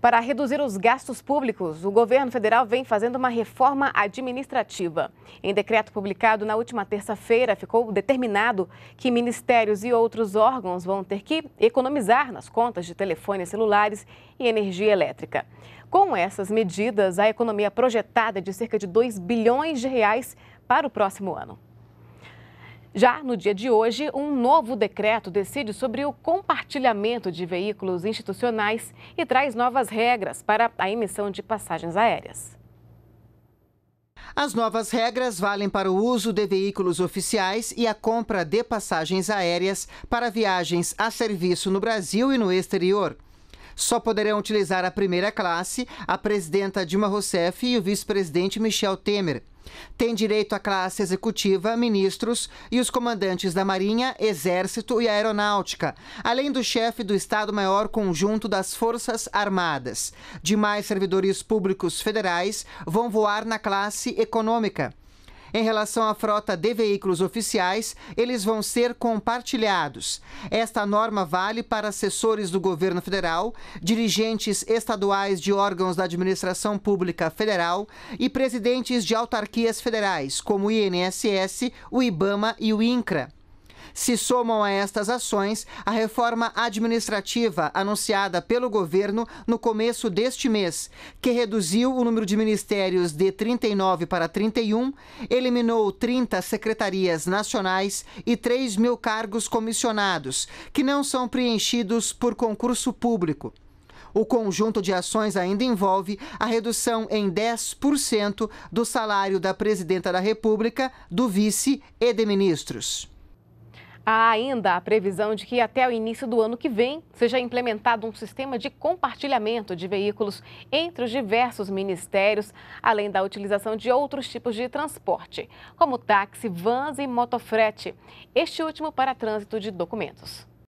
Para reduzir os gastos públicos, o governo federal vem fazendo uma reforma administrativa. Em decreto publicado na última terça-feira, ficou determinado que ministérios e outros órgãos vão ter que economizar nas contas de telefones celulares e energia elétrica. Com essas medidas, a economia projetada é de cerca de 2 bilhões de reais para o próximo ano. Já no dia de hoje, um novo decreto decide sobre o compartilhamento de veículos institucionais e traz novas regras para a emissão de passagens aéreas. As novas regras valem para o uso de veículos oficiais e a compra de passagens aéreas para viagens a serviço no Brasil e no exterior. Só poderão utilizar a primeira classe a presidenta Dilma Rousseff e o vice-presidente Michel Temer. Tem direito a classe executiva, ministros e os comandantes da Marinha, Exército e Aeronáutica, além do chefe do Estado-Maior Conjunto das Forças Armadas. Demais servidores públicos federais vão voar na classe econômica. Em relação à frota de veículos oficiais, eles vão ser compartilhados. Esta norma vale para assessores do governo federal, dirigentes estaduais de órgãos da administração pública federal e presidentes de autarquias federais, como o INSS, o IBAMA e o INCRA. Se somam a estas ações a reforma administrativa anunciada pelo governo no começo deste mês, que reduziu o número de ministérios de 39 para 31, eliminou 30 secretarias nacionais e 3 mil cargos comissionados, que não são preenchidos por concurso público. O conjunto de ações ainda envolve a redução em 10% do salário da presidenta da República, do vice e de ministros. Há ainda a previsão de que até o início do ano que vem seja implementado um sistema de compartilhamento de veículos entre os diversos ministérios, além da utilização de outros tipos de transporte, como táxi, vans e motofrete. Este último para trânsito de documentos.